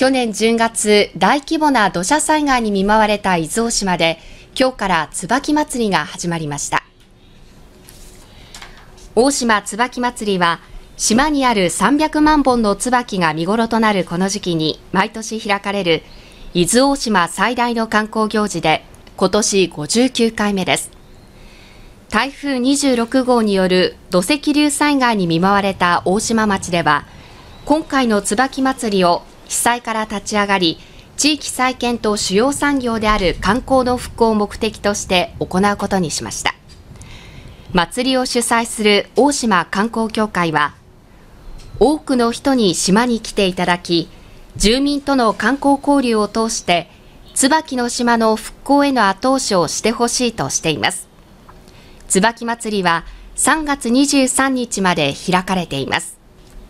去年10月、大規模な土砂災害に見舞われた伊豆大島で、今日から椿祭りが始まりました。大島椿祭りは、島にある300万本の椿が見頃となるこの時期に毎年開かれる伊豆大島最大の観光行事で今年59回目です台風26号による土石流災害に見舞われた大島町では今回の椿祭りを被災から立ち上がり地域再建と主要産業である観光の復興を目的として行うことにしました祭りを主催する大島観光協会は多くの人に島に来ていただき住民との観光交流を通して椿の島の復興への後押しをしてほしいとしています椿祭りは3月23日まで開かれています